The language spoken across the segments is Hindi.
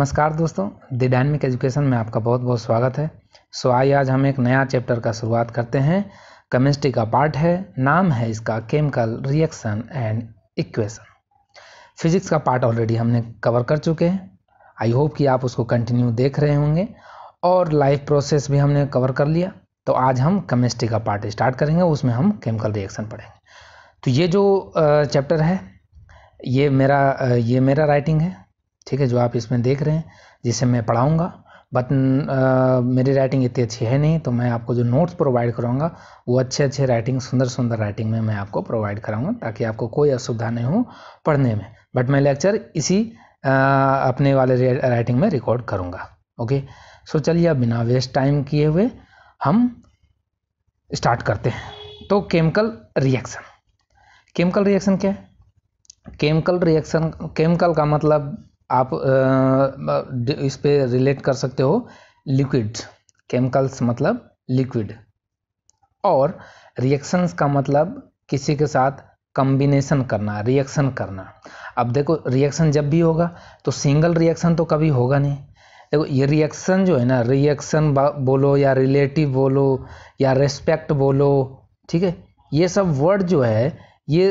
नमस्कार दोस्तों द डायनमिक एजुकेशन में आपका बहुत बहुत स्वागत है सो आइए आज हम एक नया चैप्टर का शुरुआत करते हैं केमिस्ट्री का पार्ट है नाम है इसका chemical reaction and equation physics का पार्ट ऑलरेडी हमने कवर कर चुके हैं आई होप कि आप उसको कंटिन्यू देख रहे होंगे और लाइफ प्रोसेस भी हमने कवर कर लिया तो आज हम केमिस्ट्री का पार्ट स्टार्ट करेंगे उसमें हम केमिकल रिएक्शन पढ़ेंगे तो ये जो चैप्टर है ये मेरा ये मेरा राइटिंग है ठीक है जो आप इसमें देख रहे हैं जिसे मैं पढ़ाऊँगा बट मेरी राइटिंग इतनी अच्छी है नहीं तो मैं आपको जो नोट्स प्रोवाइड कराऊंगा वो अच्छे अच्छे राइटिंग सुंदर सुंदर राइटिंग में मैं आपको प्रोवाइड कराऊंगा ताकि आपको कोई असुविधा नहीं हो पढ़ने में बट मैं लेक्चर इसी आ, अपने वाले राइटिंग में रिकॉर्ड करूंगा ओके सो चलिए अब बिना वेस्ट टाइम किए हुए हम स्टार्ट करते हैं तो केमिकल रिएक्शन केमिकल रिएक्शन क्या है केमिकल रिएक्शन केमिकल का मतलब आप इस पर रिलेट कर सकते हो लिक्विड केमिकल्स मतलब लिक्विड और रिएक्शंस का मतलब किसी के साथ कम्बिनेशन करना रिएक्शन करना अब देखो रिएक्शन जब भी होगा तो सिंगल रिएक्शन तो कभी होगा नहीं देखो ये रिएक्शन जो है ना रिएक्शन बोलो या रिलेटिव बोलो या रेस्पेक्ट बोलो ठीक है ये सब वर्ड जो है ये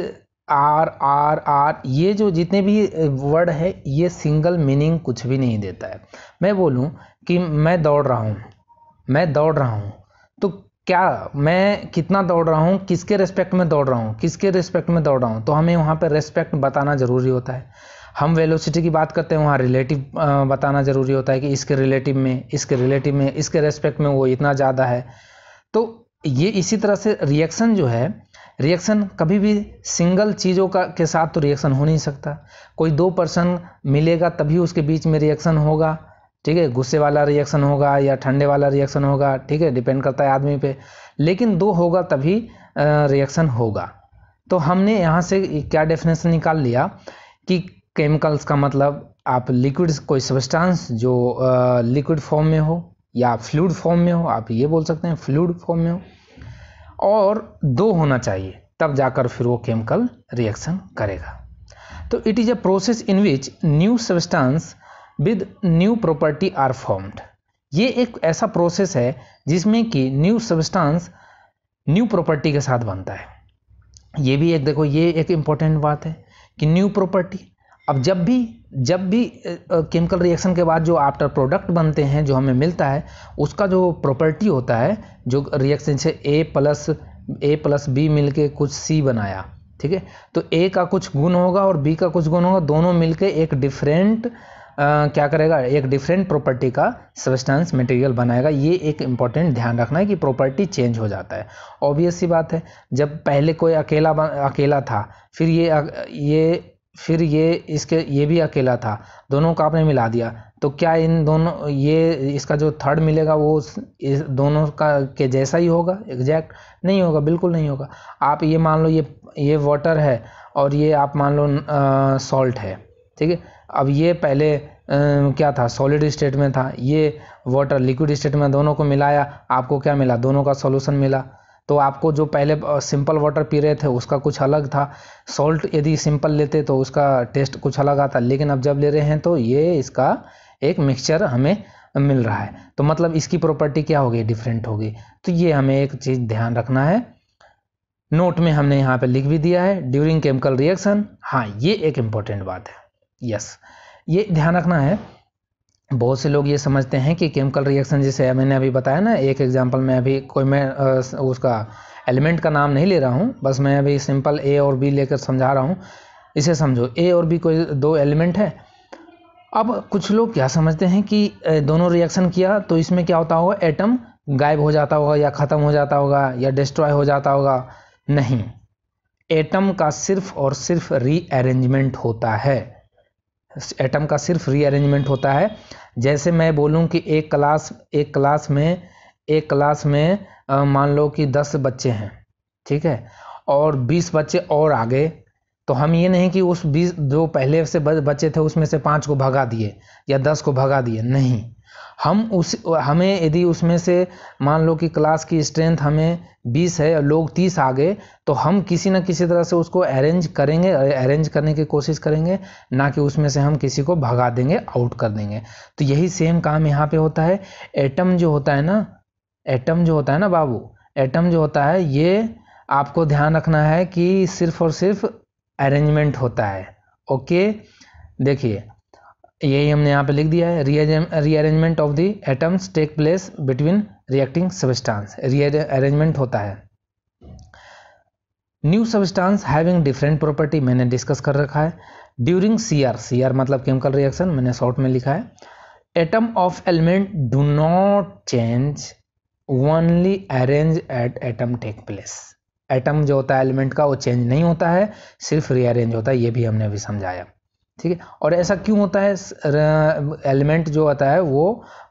आर आर आर ये जो जितने भी वर्ड है ये सिंगल मीनिंग कुछ भी नहीं देता है मैं बोलूँ कि मैं दौड़ रहा हूँ मैं दौड़ रहा हूँ तो क्या मैं कितना दौड़ रहा हूँ किसके रिस्पेक्ट में दौड़ रहा हूँ किसके रिस्पेक्ट में दौड़ रहा हूँ तो हमें वहाँ पर रिस्पेक्ट बताना ज़रूरी होता है हम वेलोसिटी की बात करते हैं वहाँ रिलेटिव बताना ज़रूरी होता है कि इसके रिलेटिव में इसके रिलेटिव में इसके रेस्पेक्ट में वो इतना ज़्यादा है तो ये इसी तरह से रिएक्शन जो है रिएक्शन कभी भी सिंगल चीज़ों का के साथ तो रिएक्शन हो नहीं सकता कोई दो पर्सन मिलेगा तभी उसके बीच में रिएक्शन होगा ठीक है गुस्से वाला रिएक्शन होगा या ठंडे वाला रिएक्शन होगा ठीक है डिपेंड करता है आदमी पे लेकिन दो होगा तभी रिएक्शन होगा तो हमने यहाँ से क्या डेफिनेशन निकाल लिया कि केमिकल्स का मतलब आप लिक्विड कोई सब्सटेंस जो लिक्विड फॉर्म में हो या फ्लूड फॉर्म में हो आप ये बोल सकते हैं फ्लूड फॉर्म में हो और दो होना चाहिए तब जाकर फिर वो केमिकल रिएक्शन करेगा तो it is a process in which new substance with new property are formed ये एक ऐसा प्रोसेस है जिसमें कि न्यू सब्सटेंस न्यू प्रॉपर्टी के साथ बनता है ये भी एक देखो ये एक इम्पॉर्टेंट बात है कि न्यू प्रॉपर्टी अब जब भी जब भी केमिकल रिएक्शन के बाद जो आफ्टर प्रोडक्ट बनते हैं जो हमें मिलता है उसका जो प्रॉपर्टी होता है जो रिएक्शन से A plus A plus B मिल के कुछ सी बनाया ठीक है तो ए का कुछ गुण होगा और बी का कुछ गुण होगा दोनों मिलके एक डिफरेंट क्या करेगा एक डिफरेंट प्रॉपर्टी का सब्सटेंस मटेरियल बनाएगा ये एक इम्पॉर्टेंट ध्यान रखना है कि प्रॉपर्टी चेंज हो जाता है ऑब्वियस सी बात है जब पहले कोई अकेला अकेला था फिर ये ये फिर ये इसके ये भी अकेला था दोनों को आपने मिला दिया तो क्या इन दोनों ये इसका जो थर्ड मिलेगा वो इस दोनों का के जैसा ही होगा एग्जैक्ट नहीं होगा बिल्कुल नहीं होगा आप ये मान लो ये ये वाटर है और ये आप मान लो सॉल्ट है ठीक है अब ये पहले आ, क्या था सॉलिड स्टेट में था ये वाटर लिक्विड स्टेट में दोनों को मिलाया आपको क्या मिला दोनों का सॉल्यूशन मिला तो आपको जो पहले सिंपल वाटर पी रहे थे उसका कुछ अलग था सॉल्ट यदि सिंपल लेते तो उसका टेस्ट कुछ अलग आता लेकिन अब जब ले रहे हैं तो ये इसका एक मिक्सचर हमें मिल रहा है तो मतलब इसकी प्रॉपर्टी क्या होगी डिफरेंट होगी तो ये हमें एक चीज़ ध्यान रखना है नोट में हमने यहाँ पे लिख भी दिया है ड्यूरिंग केमिकल रिएक्शन हाँ ये एक इम्पॉर्टेंट बात है यस ये ध्यान रखना है बहुत से लोग ये समझते हैं कि केमिकल रिएक्शन जैसे मैंने अभी बताया ना एक एग्जांपल में अभी कोई मैं उसका एलिमेंट का नाम नहीं ले रहा हूँ बस मैं अभी सिंपल ए और बी लेकर समझा रहा हूँ इसे समझो ए और बी कोई दो एलिमेंट है अब कुछ लोग क्या समझते हैं कि दोनों रिएक्शन किया तो इसमें क्या होता होगा एटम गायब हो जाता होगा या ख़त्म हो जाता होगा या डिस्ट्रॉय हो जाता होगा नहीं एटम का सिर्फ और सिर्फ रीअरेंजमेंट होता है एटम का सिर्फ रीअरेंजमेंट होता है जैसे मैं बोलूं कि एक क्लास एक क्लास में एक क्लास में मान लो कि दस बच्चे हैं ठीक है और बीस बच्चे और आ गए तो हम ये नहीं कि उस बीस जो पहले से बच्चे थे उसमें से पाँच को भगा दिए या दस को भगा दिए नहीं हम उस हमें यदि उसमें से मान लो कि क्लास की स्ट्रेंथ हमें बीस है लोग तीस आ गए तो हम किसी न किसी तरह से उसको अरेंज करेंगे अरेंज करने की कोशिश करेंगे ना कि उसमें से हम किसी को भगा देंगे आउट कर देंगे तो यही सेम काम यहाँ पे होता है एटम जो होता है ना एटम जो होता है ना बाबू एटम जो होता है ये आपको ध्यान रखना है कि सिर्फ और सिर्फ अरेंजमेंट होता है ओके देखिए यही हमने यहाँ पे लिख दिया है rearrangement of the atoms take place between reacting substance rearrangement होता है new substance having different property मैंने डिस्कस कर रखा है during C R C R मतलब केमिकल रिएक्शन मैंने शॉर्ट में लिखा है atom of element do not change only arrange at atom take place atom जो होता है एलिमेंट का वो चेंज नहीं होता है सिर्फ रीअरेंज होता है ये भी हमने अभी समझाया ठीक है और ऐसा क्यों होता है एलिमेंट जो होता है वो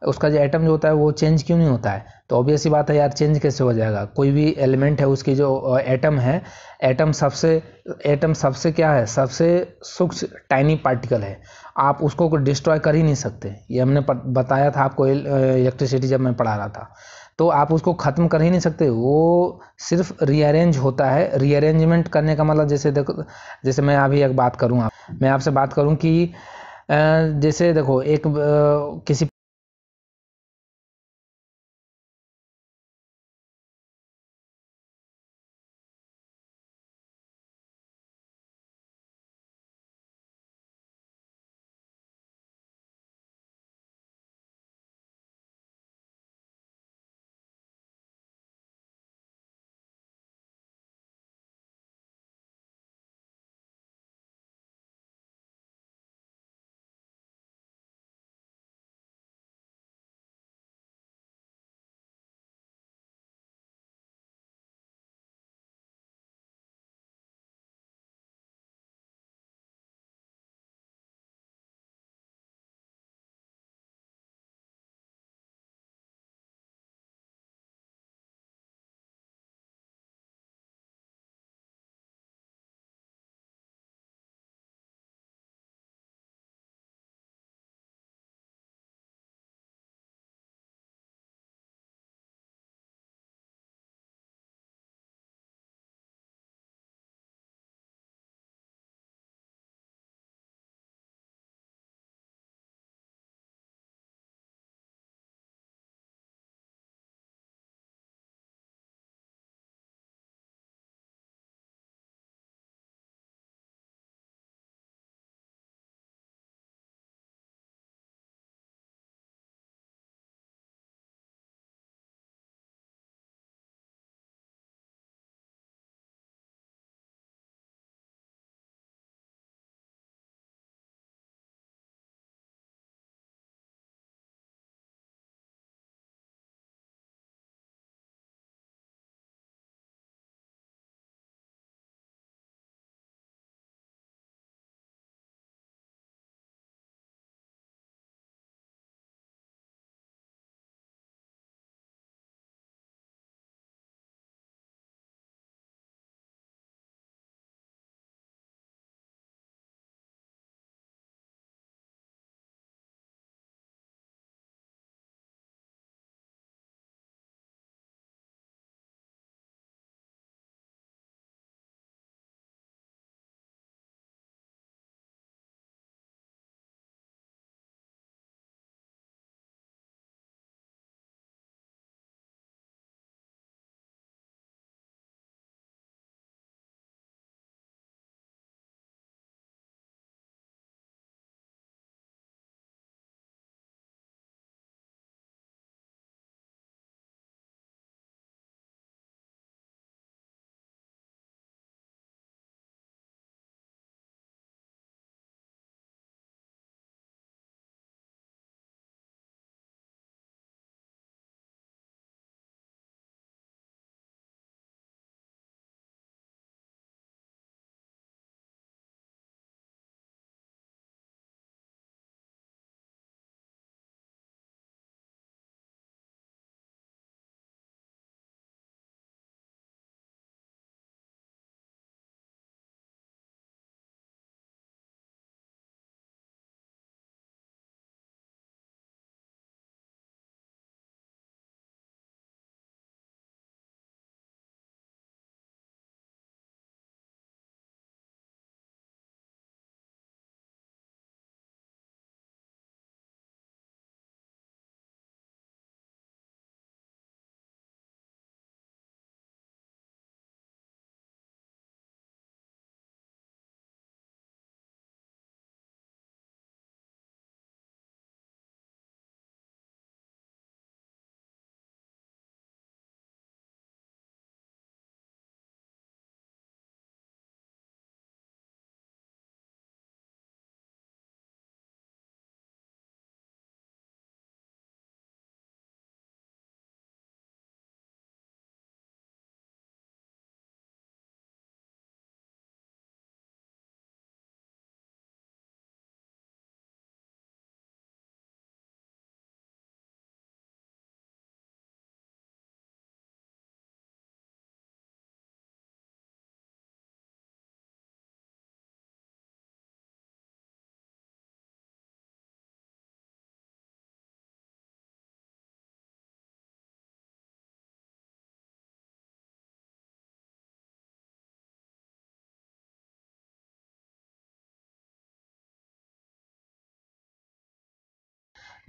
उसका जो एटम जो होता है वो चेंज क्यों नहीं होता है तो ऑब्वियस ही बात है यार चेंज कैसे हो जाएगा कोई भी एलिमेंट है उसकी जो एटम है एटम सबसे एटम सबसे क्या है सबसे सूक्ष्म टाइनी पार्टिकल है आप उसको डिस्ट्रॉय कर ही नहीं सकते ये हमने बताया था आपको इलेक्ट्रिसिटी जब मैं पढ़ा रहा था तो आप उसको ख़त्म कर ही नहीं सकते वो सिर्फ रीअरेंज होता है रीअरेंजमेंट करने का मतलब जैसे देखो जैसे मैं अभी एक बात करूँ आप मैं आपसे बात करूँ कि जैसे देखो एक किसी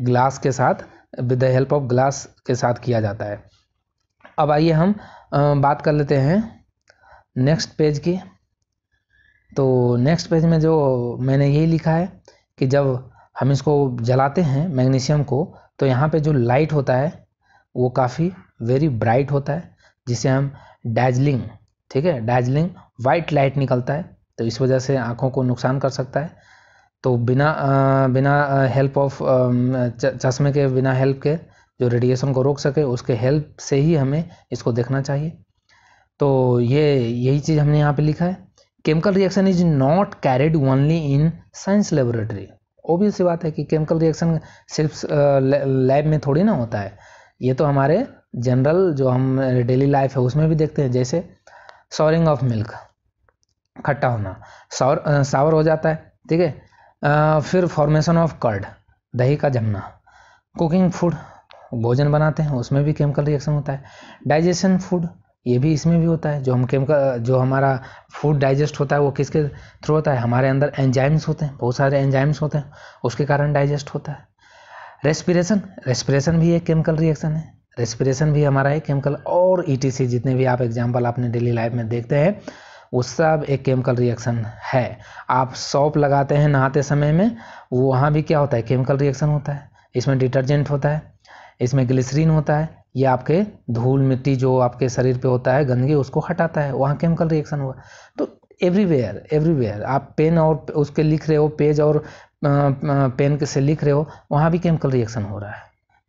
ग्लास के साथ with the help of glass के साथ किया जाता है अब आइए हम बात कर लेते हैं नेक्स्ट पेज की तो नेक्स्ट पेज में जो मैंने यही लिखा है कि जब हम इसको जलाते हैं मैग्नीशियम को तो यहाँ पे जो लाइट होता है वो काफ़ी वेरी ब्राइट होता है जिसे हम डैजलिंग ठीक है डैजलिंग वाइट लाइट निकलता है तो इस वजह से आँखों को नुकसान कर सकता है तो बिना बिना हेल्प ऑफ चश्मे के बिना हेल्प के जो रेडिएशन को रोक सके उसके हेल्प से ही हमें इसको देखना चाहिए तो ये यही चीज़ हमने यहाँ पे लिखा है chemical reaction is not carried only in science laboratory obvious सी बात है कि केमिकल रिएक्शन सिर्फ लैब में थोड़ी ना होता है ये तो हमारे जनरल जो हम डेली लाइफ है उसमें भी देखते हैं जैसे सॉरिंग ऑफ मिल्क खट्टा होना सावर सावर हो जाता है ठीक है फिर फॉर्मेशन ऑफ कर्ड दही का जमना कुकिंग फूड भोजन बनाते हैं उसमें भी केमिकल रिएक्शन होता है डाइजेशन फूड ये भी इसमें भी होता है जो हम केमिकल जो हमारा फूड डाइजेस्ट होता है वो किसके थ्रू होता है हमारे अंदर एंजाइम्स होते हैं बहुत सारे एंजाइम्स होते हैं उसके कारण डाइजेस्ट होता है रेस्पिरेशन रेस्पिरेशन भी एक केमिकल रिएक्शन है रेस्पिरेशन भी हमारा एक केमिकल और ई e जितने भी आप एग्जाम्पल अपने डेली लाइफ में देखते हैं वो सब एक केमिकल रिएक्शन है आप सॉप लगाते हैं नहाते समय में वहाँ भी क्या होता है केमिकल रिएक्शन होता है इसमें डिटर्जेंट होता है इसमें ग्लिसरीन होता है ये आपके धूल मिट्टी जो आपके शरीर पे होता है गंदगी उसको हटाता है वहाँ केमिकल रिएक्शन हुआ तो एवरीवेयर एवरीवेयर आप पेन और उसके लिख रहे हो पेज और पेन से लिख रहे हो वहाँ भी केमिकल रिएक्शन हो रहा है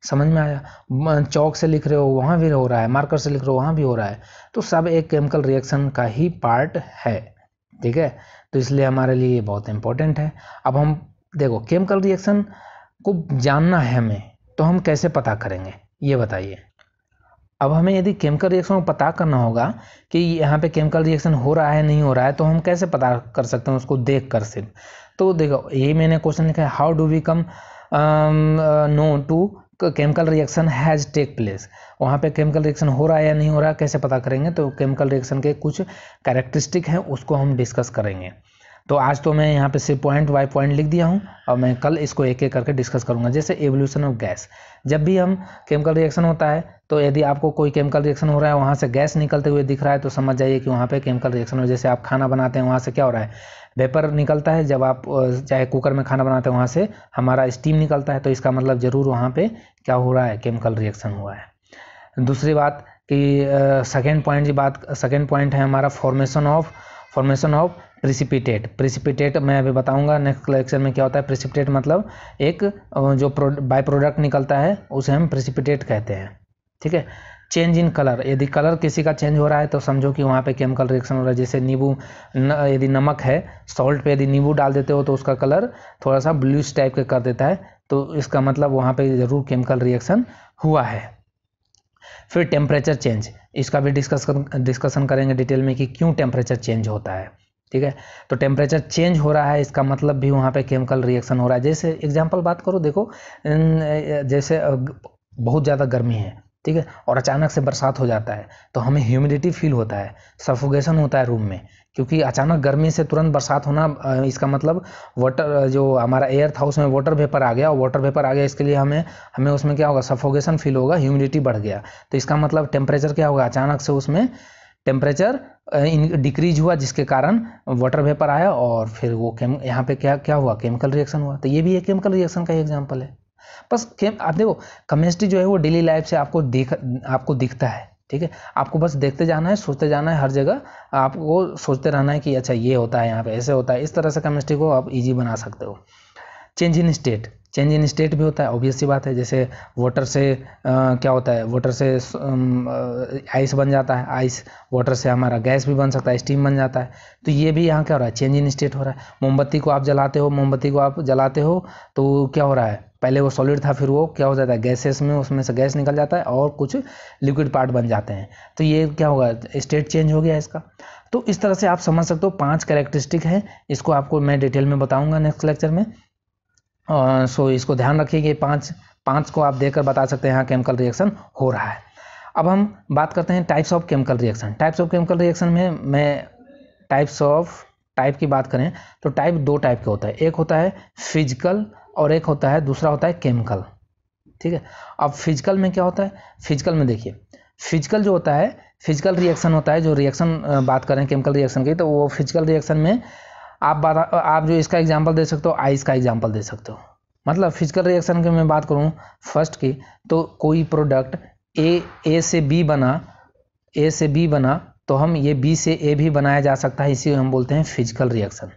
समझ में आया चौक से लिख रहे हो वहाँ भी हो रहा है मार्कर से लिख रहे हो वहाँ भी हो रहा है तो सब एक केमिकल रिएक्शन का ही पार्ट है ठीक है तो इसलिए हमारे लिए ये बहुत इंपॉर्टेंट है अब हम देखो केमिकल रिएक्शन को जानना है हमें तो हम कैसे पता करेंगे ये बताइए अब हमें यदि केमिकल रिएक्शन को पता करना होगा कि यहाँ पे केमिकल रिएक्शन हो रहा है नहीं हो रहा है तो हम कैसे पता कर सकते हैं उसको देख कर सिर्फ तो देखो ये मैंने क्वेश्चन लिखा है how do we come know to chemical reaction has take place वहाँ पे केमिकल रिएक्शन हो रहा है या नहीं हो रहा है कैसे पता करेंगे तो केमिकल रिएक्शन के कुछ कैरेक्टरिस्टिक हैं उसको हम डिस्कस करेंगे तो आज तो मैं यहाँ पे सिर्फ पॉइंट बाई पॉइंट लिख दिया हूँ और मैं कल इसको एक एक करके डिस्कस करूँगा जैसे एवोल्यूशन ऑफ गैस जब भी हम केमिकल रिएक्शन होता है तो यदि आपको कोई केमिकल रिएक्शन हो रहा है वहाँ से गैस निकलते हुए दिख रहा है तो समझ जाइए कि वहाँ पे केमिकल रिएक्शन हो जैसे आप खाना बनाते हैं वहाँ से क्या हो रहा है वेपर निकलता है जब आप चाहे कुकर में खाना बनाते हैं वहाँ से हमारा स्टीम निकलता है तो इसका मतलब ज़रूर वहाँ पर क्या हो रहा है केमिकल रिएक्शन हुआ है दूसरी बात कि सेकेंड पॉइंट की बात सेकेंड पॉइंट है हमारा formation of formation of precipitate precipitate मैं अभी बताऊंगा नेक्स्ट लेक्चर में क्या होता है प्रिसिपिटेट मतलब एक जो बाय प्रोडक्ट निकलता है उसे हम प्रिसिपिटेट कहते हैं ठीक है चेंज इन कलर यदि कलर किसी का चेंज हो रहा है तो समझो कि वहाँ पे केमिकल रिएक्शन हो रहा है जैसे नींबू यदि नमक है सॉल्ट पे यदि नींबू डाल देते हो तो उसका कलर थोड़ा सा ब्लूश टाइप का कर देता है तो इसका मतलब वहाँ पे ज़रूर केमिकल रिएक्शन हुआ है फिर टेम्परेचर चेंज इसका भी डिस्कस डिस्कशन करेंगे डिटेल में कि क्यों टेम्परेचर चेंज होता है ठीक है तो टेम्परेचर चेंज हो रहा है इसका मतलब भी वहाँ पे केमिकल रिएक्शन हो रहा है जैसे एग्जांपल बात करो देखो जैसे बहुत ज़्यादा गर्मी है ठीक है और अचानक से बरसात हो जाता है तो हमें ह्यूमिडिटी फील होता है सफोगेशन होता है रूम में क्योंकि अचानक गर्मी से तुरंत बरसात होना इसका मतलब वाटर जो हमारा एयर था उसमें वाटर वेपर आ गया और वाटर वेपर आ गया इसके लिए हमें हमें उसमें क्या होगा सफोगेशन फील होगा ह्यूमिडिटी बढ़ गया तो इसका मतलब टेम्परेचर क्या होगा अचानक से उसमें टेम्परेचर डिक्रीज uh, हुआ जिसके कारण वाटर वेपर आया और फिर वो केम यहाँ पे क्या क्या हुआ केमिकल रिएक्शन हुआ तो ये भी एक केमिकल रिएक्शन का एग्जाम्पल है बस केम आप देखो केमिस्ट्री जो है वो डेली लाइफ से आपको देख आपको दिखता है ठीक है आपको बस देखते जाना है सोचते जाना है हर जगह आपको सोचते रहना है कि अच्छा ये होता है यहाँ पे ऐसे होता है इस तरह से केमिस्ट्री को आप इजी बना सकते हो change in state change in state भी होता है ऑब्वियस सी बात है जैसे वाटर से आ, क्या होता है वाटर से आइस बन जाता है आइस वाटर से हमारा गैस भी बन सकता है स्टीम बन जाता है तो ये भी यहाँ क्या हो रहा है चेंज इन स्टेट हो रहा है मोमबत्ती को आप जलाते हो मोमबत्ती को आप जलाते हो तो क्या हो रहा है पहले वो सॉलिड था फिर वो क्या हो जाता है गैसेस में उसमें से गैस निकल जाता है और कुछ लिक्विड पार्ट बन जाते हैं तो ये क्या होगा स्टेट चेंज हो गया इसका तो इस तरह से आप समझ सकते हो पांच कैरेक्टरिस्टिक है इसको आपको मैं डिटेल में बताऊंगा नेक्स्ट लेक्चर में सो इसको ध्यान रखिए पाँच पाँच को आप देखकर बता सकते हैं हाँ केमिकल रिएक्शन हो रहा है अब हम बात करते हैं types of chemical reaction types of chemical reaction में मैं टाइप्स ऑफ टाइप की बात करें तो टाइप दो टाइप के होता है एक होता है फिजिकल और एक होता है दूसरा होता है केमिकल ठीक है अब फिजिकल में क्या होता है फिजिकल में देखिए फिजिकल जो होता है फिजिकल रिएक्शन होता है जो रिएक्शन बात करें केमिकल रिएक्शन की तो वो फिजिकल रिएक्शन में आप बात आप जो इसका एग्जाम्पल दे सकते हो आइस का एग्जाम्पल दे सकते हो मतलब फिजिकल रिएक्शन की मैं बात करूँ फर्स्ट की तो कोई प्रोडक्ट ए ए से बी बना ए से बी बना तो हम ये बी से ए भी बनाया जा सकता है इसी हम बोलते हैं फिजिकल रिएक्शन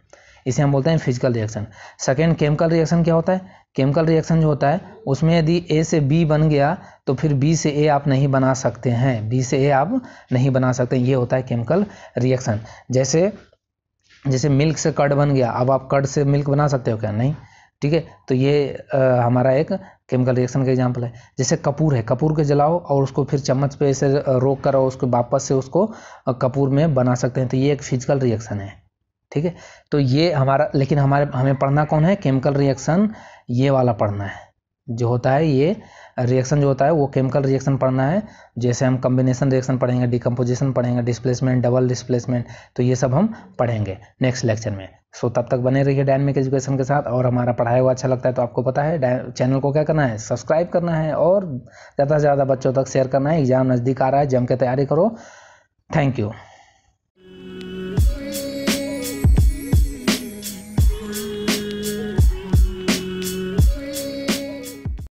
इसे हम बोलते हैं physical reaction second chemical reaction क्या होता है केमिकल रिएक्शन जो होता है उसमें यदि ए से बी बन गया तो फिर बी से ए आप नहीं बना सकते हैं बी से ए आप नहीं बना सकते ये होता है केमिकल रिएक्शन जैसे जैसे मिल्क से कड बन गया अब आप कड से मिल्क बना सकते हो क्या नहीं ठीक है तो ये आ, हमारा एक केमिकल रिएक्शन का एग्जाम्पल है जैसे कपूर है कपूर के जलाओ और उसको फिर चम्मच पे ऐसे रोक कर और उसको वापस से उसको कपूर में बना सकते हैं तो ये एक फिजिकल रिएक्शन है ठीक है तो ये हमारा लेकिन हमारे हमें पढ़ना कौन है केमिकल रिएक्शन ये वाला पढ़ना है जो होता है ये रिएक्शन जो होता है वो केमिकल रिएक्शन पढ़ना है जैसे हम कम्बिनेशन रिएक्शन पढ़ेंगे डिकम्पोजिशन पढ़ेंगे डिस्प्लेसमेंट डबल डिस्प्लेसमेंट तो ये सब हम पढ़ेंगे नेक्स्ट लेक्चर में सो तब तक बने रहिए डायनमिक एजुकेशन के साथ और हमारा पढ़ाया हुआ अच्छा लगता है तो आपको पता है चैनल को क्या करना है सब्सक्राइब करना है और ज़्यादा से ज़्यादा बच्चों तक शेयर करना है एग्ज़ाम नज़दीक आ रहा है जम के तैयारी करो थैंक यू